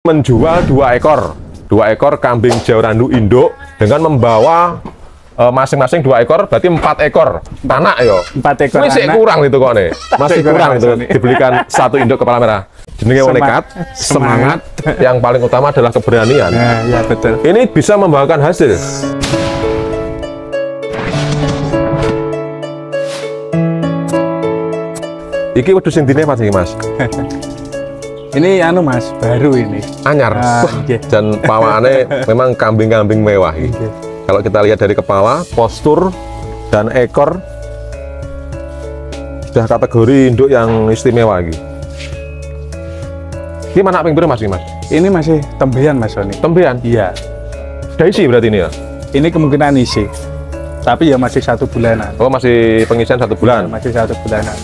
menjual dua ekor dua ekor kambing randu induk dengan membawa e, masing-masing e, dua ekor berarti empat ekor tanah yo empat ekor masih anak. kurang itu kok nih masih kurang itu dibelikan satu induk kepala merah jenenge nekat semangat. semangat yang paling utama adalah keberanian ya, ya betul ini bisa membawakan hasil Iki wedhus sing dini Mas Mas. Ini anu Mas, baru ini. Anyar. Uh, Wah, okay. Iya. Dan pawakane memang kambing-kambing mewah okay. Iya. Kalau kita lihat dari kepala, postur dan ekor sudah kategori induk yang istimewa lagi. Ini mana pinggir Mas ini Mas? Ini masih tembean Mas Sony. Tembean? Iya. Sudah isi berarti ini ya? Ini kemungkinan isi. Tapi ya masih satu bulanan. Oh, masih pengisian satu bulan? Ya, masih satu bulanan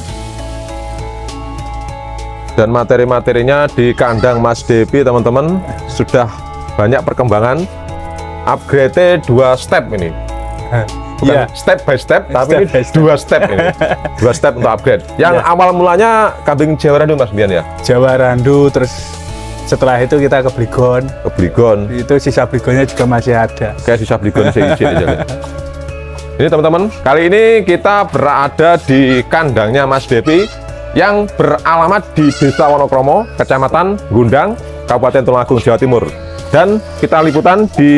dan materi-materinya di kandang Mas Depi teman-teman sudah banyak perkembangan upgrade dua step ini bukan yeah. step by step tapi step ini step. dua step ini dua step untuk upgrade yang yeah. awal mulanya kambing Jawa Randu Mas Bian ya Jawa Randu terus setelah itu kita ke Bligon ke Bligon itu sisa Bligonnya juga masih ada kayak sisa Bligon saya isi aja ini teman-teman kali ini kita berada di kandangnya Mas Depi yang beralamat di Desa Wonokromo, Kecamatan Gundang, Kabupaten Tulungagung, Jawa Timur. Dan kita liputan di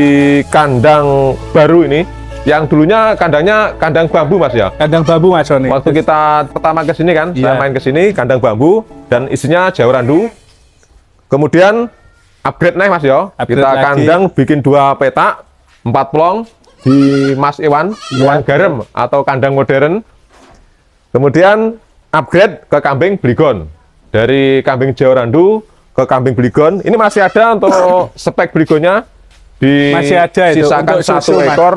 kandang baru ini yang dulunya kandangnya kandang bambu mas ya kandang bambu mas Roni waktu kita pertama ke sini kan yeah. saya iya. main ke sini kandang bambu dan isinya jauh randu kemudian upgrade naik mas ya kita lagi. kandang bikin dua petak empat pelong di Mas Iwan yeah. Iwan Garam atau kandang modern kemudian upgrade ke kambing Bligon dari kambing Randu ke kambing Bligon ini masih ada untuk spek Bligonnya di masih ada itu sisakan untuk susu, satu mas. ekor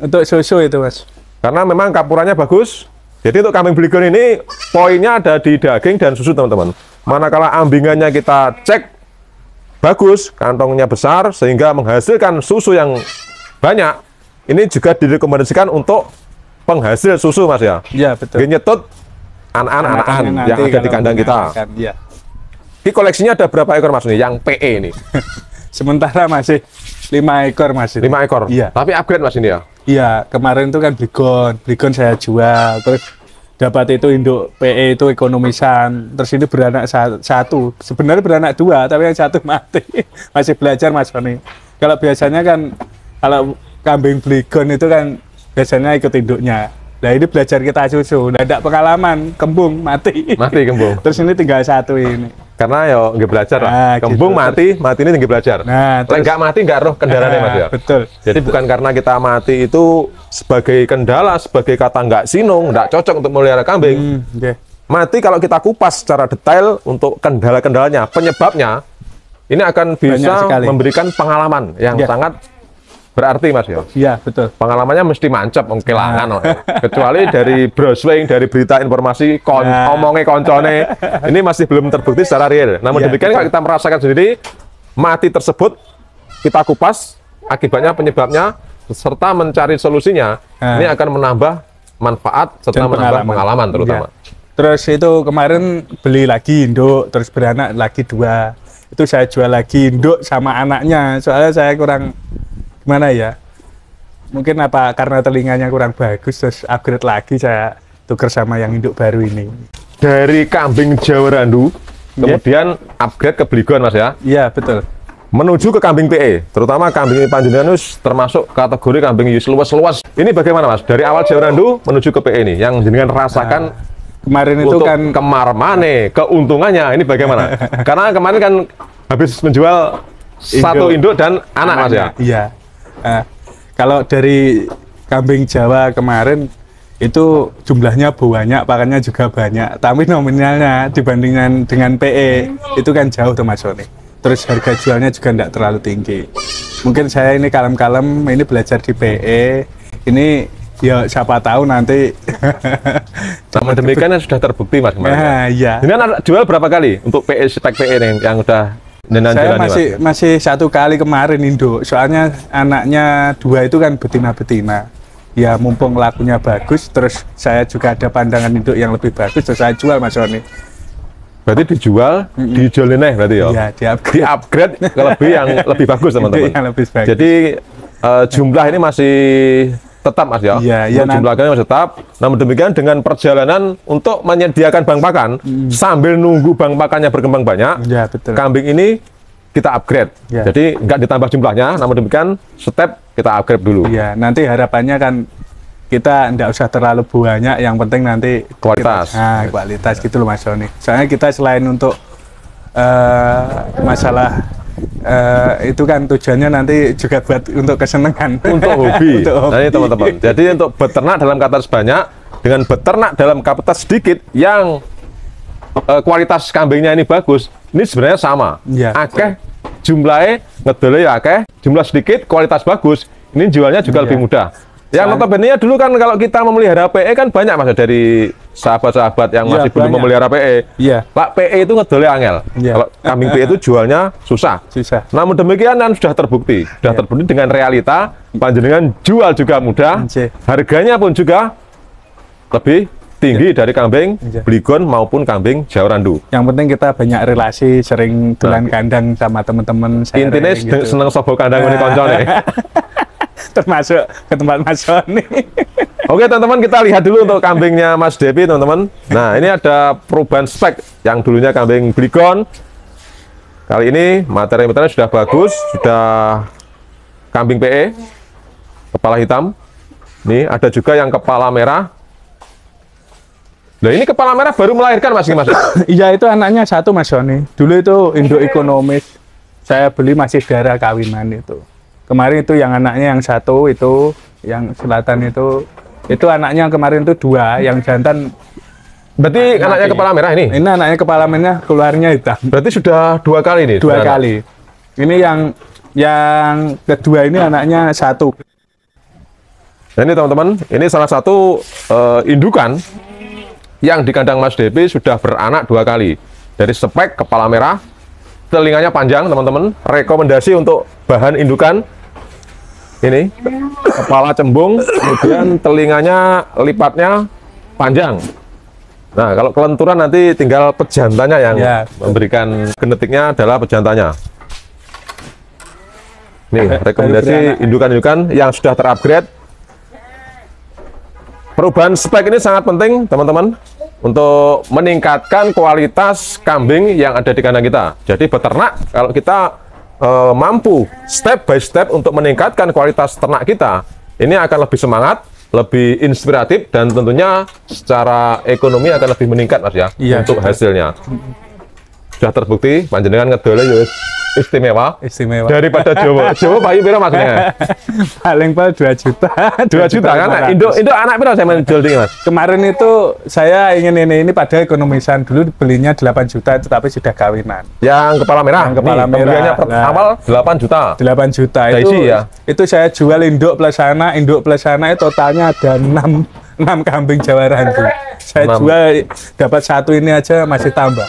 untuk susu itu mas karena memang kapurannya bagus jadi untuk kambing Bligon ini poinnya ada di daging dan susu teman-teman manakala ambingannya kita cek bagus kantongnya besar sehingga menghasilkan susu yang banyak ini juga direkomendasikan untuk penghasil susu mas ya iya betul genyetut anak-anak anak yang ada di kandang kita. Iya. ya. Ini koleksinya ada berapa ekor mas nih? Yang PE ini? Sementara masih lima ekor mas. Lima ekor. Iya. Tapi upgrade mas ini ya? Iya. Kemarin itu kan brigon, brigon saya jual. Terus dapat itu induk PE itu ekonomisan. Terus ini beranak satu. Sebenarnya beranak dua, tapi yang satu mati. masih belajar mas ini. Kalau biasanya kan kalau kambing belikon itu kan biasanya ikut induknya. Nah ini belajar kita susu, nah tidak pengalaman, kembung mati. Mati kembung. Terus ini tinggal satu ini. Karena yo ya, nggak belajar lah. Ah, kembung gitu. mati, mati ini tinggi belajar. Nah, terus, nggak mati nggak roh kendaraan nah, mas ya. Ah, betul. Jadi betul. bukan karena kita mati itu sebagai kendala, sebagai kata nggak sinung, nggak cocok untuk melihara kambing. Hmm, okay. Mati kalau kita kupas secara detail untuk kendala-kendalanya, penyebabnya, ini akan bisa memberikan pengalaman yang yeah. sangat berarti Mas ya? Iya, betul. Pengalamannya mesti mancep ongkelangan iya. nah. Oh ya. Kecuali dari browsing, dari berita informasi, kon nah. Iya. omongnya koncone, ini masih belum terbukti secara real. Namun ya, demikian kalau kita merasakan sendiri mati tersebut kita kupas akibatnya penyebabnya serta mencari solusinya, nah. ini akan menambah manfaat serta Dan menambah pengalaman, pengalaman terutama. Ya. Terus itu kemarin beli lagi induk, terus beranak lagi dua. Itu saya jual lagi induk sama anaknya. Soalnya saya kurang gimana ya mungkin apa karena telinganya kurang bagus terus upgrade lagi saya tuker sama yang induk baru ini dari kambing Jawa Randu iya. kemudian yeah. upgrade ke Beligon mas ya iya yeah, betul menuju ke kambing PE terutama kambing Panjenenganus termasuk kategori kambing Yus luas-luas ini bagaimana mas dari awal Jawa Randu menuju ke PE ini yang jenengan rasakan nah kemarin itu kan kemar mane keuntungannya ini bagaimana karena kemarin kan habis menjual satu induk dan anak anak mas ya iya Nah, kalau dari kambing Jawa kemarin itu jumlahnya banyak, pakannya juga banyak. Tapi nominalnya dibandingkan dengan PE itu kan jauh tuh Mas Sony. Terus harga jualnya juga tidak terlalu tinggi. Mungkin saya ini kalem-kalem, ini belajar di PE, ini ya siapa tahu nanti. sama demikian yang sudah terbukti Mas kemarin. Nah, iya. Ini jual berapa kali untuk PE, spek PE yang, yang dan saya masih masih satu kali kemarin Indo. Soalnya anaknya dua itu kan betina-betina. Ya mumpung lakunya bagus, terus saya juga ada pandangan induk yang lebih bagus, terus saya jual Mas Roni. Berarti dijual, mm -hmm. dijual nih berarti ya? Iya, di-upgrade. Di-upgrade ke lebih yang lebih bagus iya, teman-teman. Jadi uh, jumlah ini masih tetap Mas ya. ya, Jumlah masih tetap. Namun demikian dengan perjalanan untuk menyediakan bank pakan hmm. sambil nunggu bank pakannya berkembang banyak. ya, betul. Kambing ini kita upgrade. Ya. Jadi nggak ditambah jumlahnya, namun demikian step kita upgrade dulu. ya nanti harapannya kan kita tidak usah terlalu banyak yang penting nanti kualitas kita, nah, kualitas gitu loh mas Soni soalnya kita selain untuk uh, masalah uh, itu kan tujuannya nanti juga buat untuk kesenangan untuk hobi, untuk hobi. Jadi teman-teman jadi untuk beternak dalam kapasitas banyak dengan beternak dalam kapasitas sedikit yang uh, kualitas kambingnya ini bagus ini sebenarnya sama ya, akeh jumlahnya ngedele ya akeh jumlah sedikit kualitas bagus ini jualnya juga ya. lebih mudah yang notabene dulu kan kalau kita memelihara PE kan banyak mas dari sahabat-sahabat yang iya, masih ya, belum memelihara PE. Iya. Pak PE itu ngedole angel. Ya. Kalau kambing PE itu jualnya susah. Susah. Namun demikian kan sudah terbukti, sudah ya. terbukti dengan realita panjenengan jual juga mudah. Harganya pun juga lebih tinggi ya. dari kambing ya. Bligon maupun kambing randu. Yang penting kita banyak relasi, sering tulen nah. kandang sama teman-teman. Intinya gitu. seneng sobo kandang nah. ini koncone. Termasuk ke tempat Mas Sony. Oke teman-teman kita lihat dulu untuk kambingnya Mas Devi teman-teman. Nah ini ada perubahan spek yang dulunya kambing Bligon. Kali ini materi-materi sudah bagus, sudah kambing PE, kepala hitam. Nih ada juga yang kepala merah. Nah ini kepala merah baru melahirkan Mas Mas. Iya itu anaknya satu Mas Joni. Dulu itu Indo ekonomis. Saya beli masih darah kawinan itu. Kemarin itu yang anaknya yang satu itu yang selatan itu itu anaknya kemarin tuh dua yang jantan berarti anaknya kepala merah ini ini anaknya kepala merah keluarnya itu. berarti sudah dua kali nih dua kali kali ini yang yang kedua ini anaknya satu nah, ini teman-teman ini salah satu uh, indukan yang di kandang Mas DP sudah beranak dua kali dari spek kepala merah telinganya panjang teman-teman rekomendasi untuk bahan indukan ini kepala cembung kemudian telinganya lipatnya panjang nah kalau kelenturan nanti tinggal pejantannya yang ya. memberikan genetiknya adalah pejantannya nih rekomendasi indukan-indukan yang sudah terupgrade perubahan spek ini sangat penting teman-teman untuk meningkatkan kualitas kambing yang ada di kandang kita jadi beternak kalau kita uh, mampu step by step untuk meningkatkan kualitas ternak kita, ini akan lebih semangat, lebih inspiratif dan tentunya secara ekonomi akan lebih meningkat Mas ya iya. untuk hasilnya. Sudah terbukti panjenengan ngedole ya istimewa istimewa daripada Jawa Jawa paling piro maksudnya paling paling dua juta dua juta, kan? juta kan Indo Indo anak piro saya menjual jual mas kemarin itu saya ingin ini ini pada ekonomisan dulu belinya 8 juta tetapi sudah kawinan yang kepala merah yang kepala Nih, merah nah, awal 8 juta 8 juta itu Daisi, ya itu saya jual induk plus anak induk plus anak itu totalnya ada 6 enam kambing Jawa Randu. Saya 6. jual dapat satu ini aja masih tambah.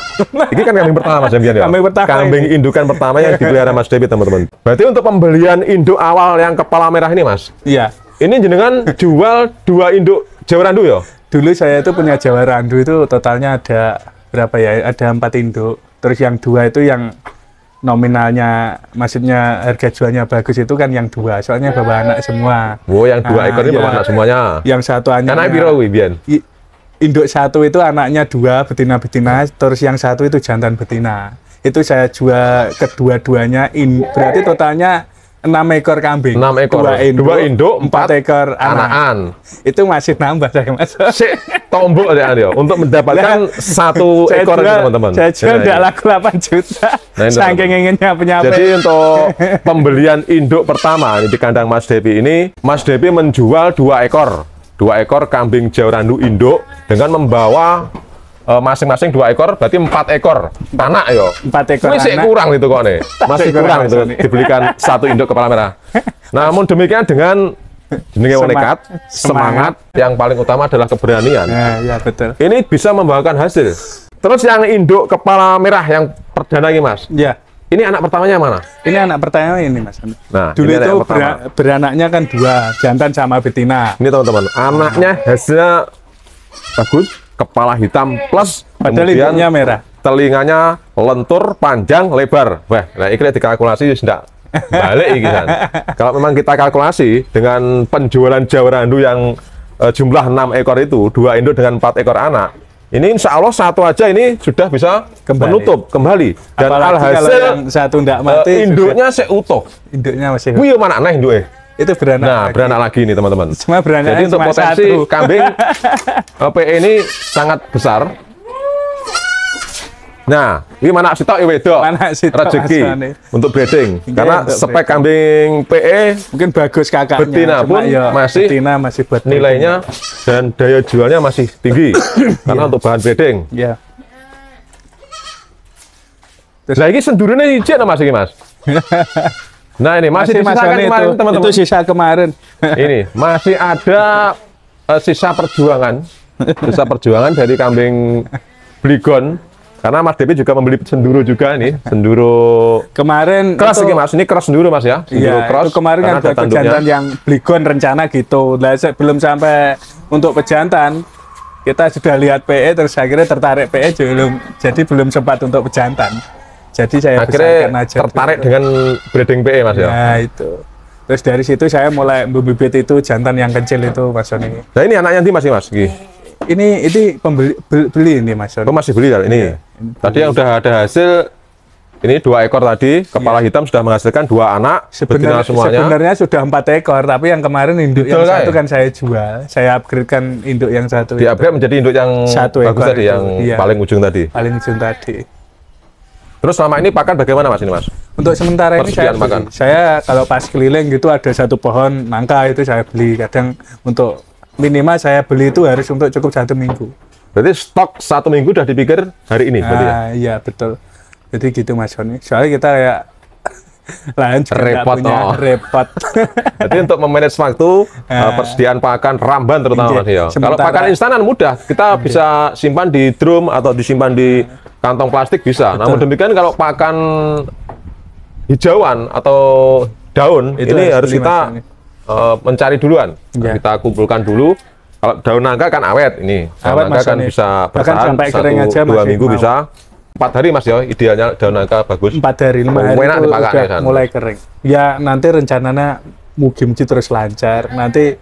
ini kan kambing pertama Mas Jambian ya. Kambing pertama. Kambing indukan pertama yang dipelihara Mas David teman-teman. Berarti untuk pembelian induk awal yang kepala merah ini Mas? Iya. Ini jenengan jual dua induk Jawa Randu ya? Dulu saya itu punya Jawa Randu itu totalnya ada berapa ya? Ada empat induk. Terus yang dua itu yang nominalnya maksudnya harga jualnya bagus itu kan yang dua soalnya bawa anak semua wow oh, yang dua nah, ekor ini iya. bawa anak semuanya yang satu anaknya anak biru wibian induk satu itu anaknya dua betina betina terus yang satu itu jantan betina itu saya jual kedua-duanya in berarti totalnya enam ekor kambing, enam ekor, dua induk, dua induk empat, empat ekor anakan. Itu masih nambah saya mas. Si, tombol ada ya, untuk mendapatkan nah, satu ekor teman-teman. Saya jual tidak ya, laku 8 juta, nah, saking inginnya punya Jadi untuk pembelian induk pertama di kandang Mas Depi ini, Mas Depi menjual dua ekor, dua ekor kambing randu induk dengan membawa Eh, masing-masing dua ekor berarti empat ekor anak yo empat ekor masih anak kurang itu kok nih masih kurang itu dibelikan satu induk kepala merah namun demikian dengan jenenge Semang, nekat semangat, semangat yang paling utama adalah keberanian ya, ya betul ini bisa membawakan hasil terus yang induk kepala merah yang perdana ini mas ya ini anak pertamanya mana? Ini anak pertamanya ini mas. Nah, dulu itu ber beranaknya kan dua, jantan sama betina. Ini teman-teman, anaknya hasilnya bagus, kepala hitam plus Padahal kemudian merah. telinganya lentur, panjang, lebar. Wah, nah ini dikalkulasi tidak balik ini kan. Kalau memang kita kalkulasi dengan penjualan Jawa Randu yang eh, jumlah 6 ekor itu, dua induk dengan empat ekor anak, ini insya Allah satu aja ini sudah bisa kembali. menutup kembali dan Apalagi alhasil satu tidak eh, mati uh, induknya seutuh induknya masih wih mana aneh induknya itu beranak nah lagi. beranak lagi nih teman-teman cuma beranak jadi untuk potensi satu. kambing PE ini sangat besar Nah, ini mana sih tau wedok. rezeki untuk breeding. Iya, karena untuk spek breeding. kambing PE mungkin bagus kakaknya. Betina pun ya, masih betina masih betina. nilainya dan daya jualnya masih tinggi. Iya. karena yeah. untuk bahan breeding. ya Yeah. Terus lagi sendurine ijek Mas ini Mas. Nah ini masih, masih disisakan kemarin teman-teman. Itu sisa kemarin. ini masih ada uh, sisa perjuangan, sisa perjuangan dari kambing Bligon. Karena Mas Depi juga membeli senduro juga ini senduro kemarin cross itu, ini Mas, ini cross senduro Mas ya, iya, cross. Itu kemarin kan ada pejantan yang Bligon rencana gitu. Nah, belum sampai untuk pejantan, kita sudah lihat PE terus akhirnya tertarik PE jadi belum sempat untuk pejantan. Jadi saya akhirnya aja tertarik itu. dengan breeding PE Mas ya. Nah, itu. Terus dari situ saya mulai membibit itu jantan yang kecil itu Mas Sony. Nah, ini anaknya nanti Mas Mas. Gini. Ini ini pembeli beli, beli ini Mas Oh, masih beli ya ini. Ya, ini tadi yang udah ada hasil ini dua ekor tadi, kepala ya. hitam sudah menghasilkan dua anak, sebenarnya semuanya. Sebenarnya sudah empat ekor, tapi yang kemarin induk Betul yang kan? satu kan saya jual, saya upgrade kan induk yang satu. Di upgrade itu. menjadi induk yang satu bagus ekor tadi, itu. yang ya. paling ujung tadi. Paling ujung tadi. Terus selama ini pakan bagaimana mas ini mas? Untuk sementara ini saya, pakan. saya kalau pas keliling gitu ada satu pohon nangka itu saya beli. Kadang untuk minimal saya beli itu harus untuk cukup satu minggu. Berarti stok satu minggu sudah dipikir hari ini? Nah, ya? Ah, iya betul. Jadi gitu mas Sony. Soalnya kita kayak lain repot punya, oh. repot. Jadi untuk memanage waktu nah, persediaan pakan ramban terutama iya, ya. Kalau pakan instanan mudah, kita iya. bisa simpan di drum atau disimpan di ah kantong plastik bisa. Betul. Namun demikian kalau pakan hijauan atau daun Itu ini harus kita uh, mencari duluan. Ya. Kita kumpulkan dulu. Kalau daun nangka kan awet ini. Daun awet nangka kan bisa bertahan satu aja dua minggu mau. bisa. Empat hari mas ya idealnya daun nangka bagus. Empat hari lima oh, hari itu dipakai, kan. mulai kering. Ya nanti rencananya mugi-mugi terus lancar. Nanti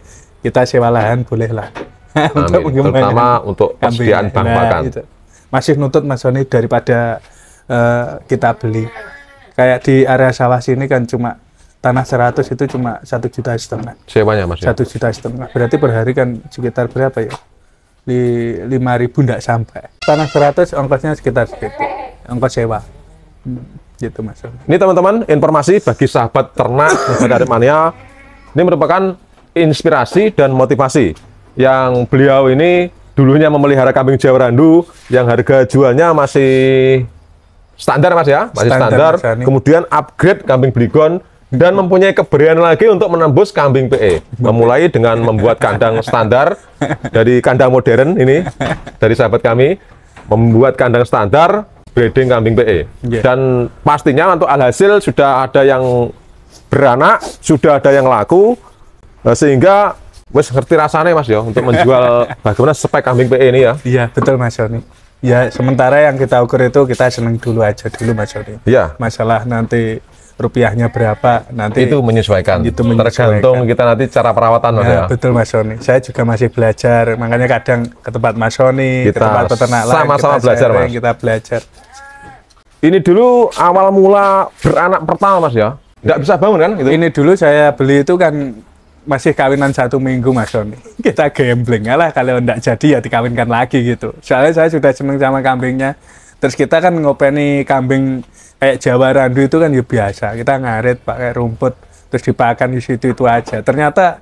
kita sewa lahan bolehlah. untuk Terutama untuk persediaan bahan nah, pakan. Itu masih nuntut Mas Sony daripada uh, kita beli kayak di area sawah sini kan cuma tanah 100 itu cuma satu juta setengah sewanya Mas ya? satu juta setengah berarti per hari kan sekitar berapa ya di lima 5000 tidak sampai tanah 100 ongkosnya sekitar segitu ongkos sewa hmm, gitu Mas Ini teman-teman informasi bagi sahabat ternak dari mania ini merupakan inspirasi dan motivasi yang beliau ini dulunya memelihara kambing Jawa Randu yang harga jualnya masih standar Mas ya, masih standar. standar. Kemudian upgrade kambing Bligon dan mempunyai keberian lagi untuk menembus kambing PE. Memulai dengan membuat kandang standar dari kandang modern ini dari sahabat kami membuat kandang standar breeding kambing PE. Yeah. Dan pastinya untuk alhasil sudah ada yang beranak, sudah ada yang laku eh, sehingga Wes ngerti rasanya Mas ya untuk menjual bagaimana spek kambing PE ini ya. Iya, betul Mas Yoni. Ya, sementara yang kita ukur itu kita seneng dulu aja dulu Mas Yoni. Iya. Masalah nanti rupiahnya berapa nanti itu menyesuaikan. Itu menyesuaikan. Tergantung kita nanti cara perawatan Mas ya. ya. Betul Mas Yoni. Saya juga masih belajar, makanya kadang ke tempat Mas Yoni, ke tempat peternak lain sama-sama belajar Mas. Kita belajar. Ini dulu awal mula beranak pertama Mas ya. Nggak bisa bangun kan? Gitu. Ini dulu saya beli itu kan masih kawinan satu minggu Mas Doni. Kita gambling lah kalau ndak jadi ya dikawinkan lagi gitu. Soalnya saya sudah seneng sama kambingnya. Terus kita kan ngopeni kambing kayak Jawa Randu itu kan ya biasa. Kita ngarit pakai rumput terus dipakan di situ itu aja. Ternyata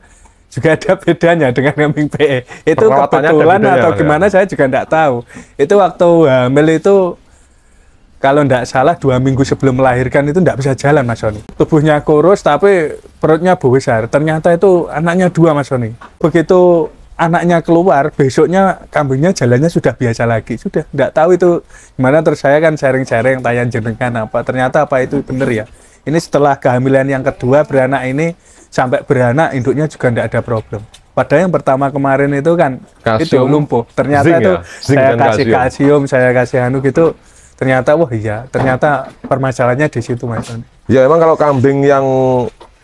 juga ada bedanya dengan kambing PE. Itu kebetulan atau ya? gimana ya. saya juga ndak tahu. Itu waktu hamil itu kalau tidak salah dua minggu sebelum melahirkan itu tidak bisa jalan Mas Sony. Tubuhnya kurus tapi perutnya besar. Ternyata itu anaknya dua Mas Sony. Begitu anaknya keluar, besoknya kambingnya jalannya sudah biasa lagi. Sudah tidak tahu itu gimana terus saya kan sharing-sharing tanya jenengan apa. Ternyata apa itu benar ya. Ini setelah kehamilan yang kedua beranak ini sampai beranak induknya juga tidak ada problem. Padahal yang pertama kemarin itu kan kalsium, itu lumpuh. Ternyata zinc itu ya? saya kasih kalsium, saya kasih anu gitu ternyata wah iya ternyata permasalahannya di situ mas ya memang kalau kambing yang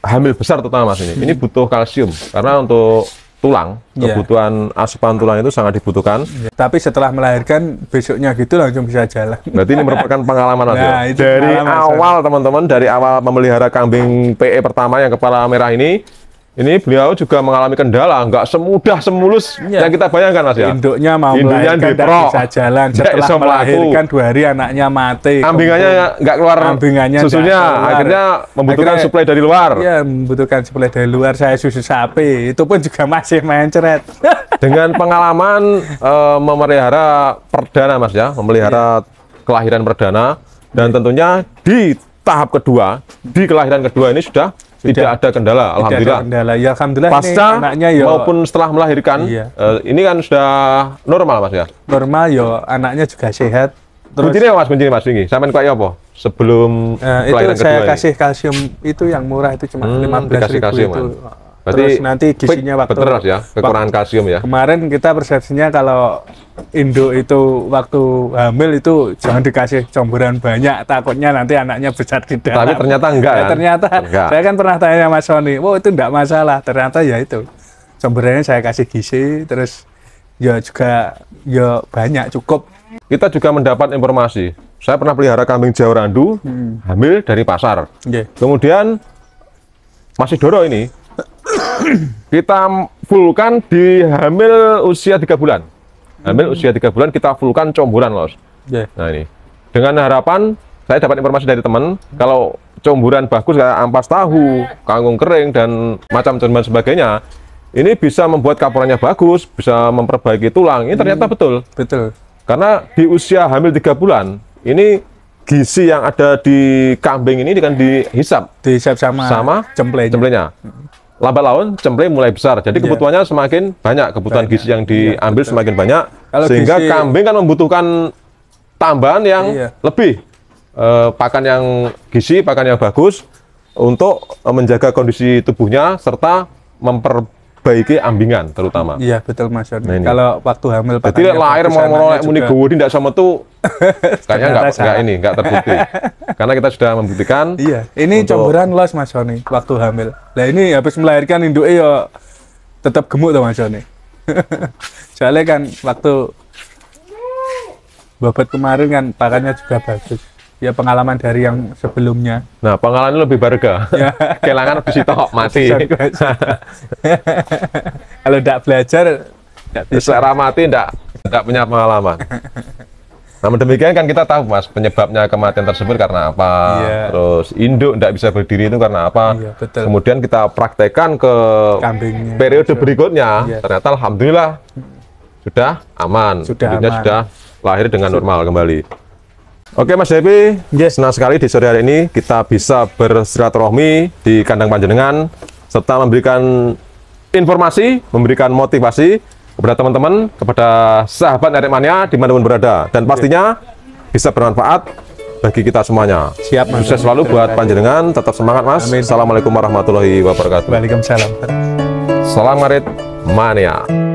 hamil besar terutama mas ini hmm. ini butuh kalsium karena untuk tulang yeah. kebutuhan asupan tulang itu sangat dibutuhkan yeah. tapi setelah melahirkan besoknya gitu langsung bisa jalan berarti ini merupakan pengalaman ya? nah, dari pengalaman, awal teman-teman dari awal memelihara kambing PE pertama yang kepala merah ini ini beliau juga mengalami kendala, nggak semudah semulus ya. yang kita bayangkan Mas ya. Induknya mau Induknya melahirkan tidak bisa jalan, setelah melahirkan dua hari anaknya mati. Ambingannya nggak keluar ambingannya susunya, keluar. akhirnya membutuhkan akhirnya, suplai dari luar. Iya, membutuhkan suplai dari luar, saya susu sapi, itu pun juga masih mencret. Dengan pengalaman e, memelihara perdana Mas ya, memelihara ya. kelahiran perdana, dan tentunya di tahap kedua, di kelahiran kedua ini sudah tidak ada kendala, tidak alhamdulillah. Ada kendala. Ya, alhamdulillah Pasca anaknya ya maupun setelah melahirkan, iya. uh, ini kan sudah normal mas ya. Normal yo, anaknya juga sehat. Terus, ini mas, kuncinya mas ini, sampai ya, apa? Sebelum uh, itu saya kasih ini. kalsium itu yang murah itu cuma hmm, lima hmm, belas ribu kalsium, itu. Kan? Berarti Terus nanti gizinya waktu terus ya, kekurangan waktu, kalsium ya. Kemarin kita persepsinya kalau induk itu waktu hamil itu jangan dikasih camburan banyak, takutnya nanti anaknya besar di dalam. Tapi ternyata enggak. Ya, kan? ternyata enggak. saya kan pernah tanya Mas Sony, "Wow, itu enggak masalah." Ternyata ya itu. Camburannya saya kasih gizi terus ya juga ya banyak cukup. Kita juga mendapat informasi. Saya pernah pelihara kambing jawa randu hmm. hamil dari pasar. Okay. Iya. Kemudian masih doro ini kita fullkan di hamil usia tiga bulan. Hamil hmm. usia tiga bulan kita fullkan comburan, Los. Yeah. Nah ini. Dengan harapan saya dapat informasi dari teman hmm. kalau comburan bagus kayak ampas tahu, kangkung kering dan macam-macam sebagainya, ini bisa membuat kapurannya bagus, bisa memperbaiki tulang. Ini ternyata hmm. betul. Betul. Karena di usia hamil tiga bulan, ini gizi yang ada di kambing ini kan hmm. dihisap. Dihisap sama, sama cemplenya. cemplenya. Hmm laba laun cemplai mulai besar. Jadi iya. kebutuhannya semakin banyak, kebutuhan banyak. gizi yang iya, diambil yeah, semakin banyak. Kalau sehingga gizi... kambing kan membutuhkan tambahan yang yeah. lebih e, pakan yang gizi, pakan yang bagus untuk menjaga kondisi tubuhnya serta memperbaiki ambingan terutama. Iya betul Mas Yon. Nah, Kalau waktu hamil Jadi lahir mau ngolek muni gowodi ndak sama tuh kayaknya enggak enggak ini enggak terbukti. Karena kita sudah membuktikan. Iya. Ini untuk... campuran los Mas Joni waktu hamil. Nah ini habis melahirkan induk ya tetap gemuk tuh Mas Joni Soalnya kan waktu babat kemarin kan pakannya juga bagus. Ya pengalaman dari yang sebelumnya. Nah pengalaman lebih berga. Ya. Kehilangan hok mati. Kalau tidak belajar, tidak mati tidak tidak punya pengalaman. Namun demikian kan kita tahu mas penyebabnya kematian tersebut karena apa, yeah. terus induk tidak bisa berdiri itu karena apa. Yeah, iya, Kemudian kita praktekkan ke Kambingnya, periode betul. Iya. berikutnya, yeah. ternyata alhamdulillah sudah aman, sudah, aman. sudah lahir dengan normal kembali. Oke Mas Devi, yes. senang sekali di sore hari ini kita bisa bersilaturahmi di kandang panjenengan serta memberikan informasi, memberikan motivasi kepada teman-teman, kepada sahabat Netmania dimanapun berada. Dan pastinya bisa bermanfaat bagi kita semuanya. Siap, Sukses selalu buat panjenengan, tetap semangat, Mas. Assalamualaikum warahmatullahi wabarakatuh. Waalaikumsalam. Salam Marit Mania.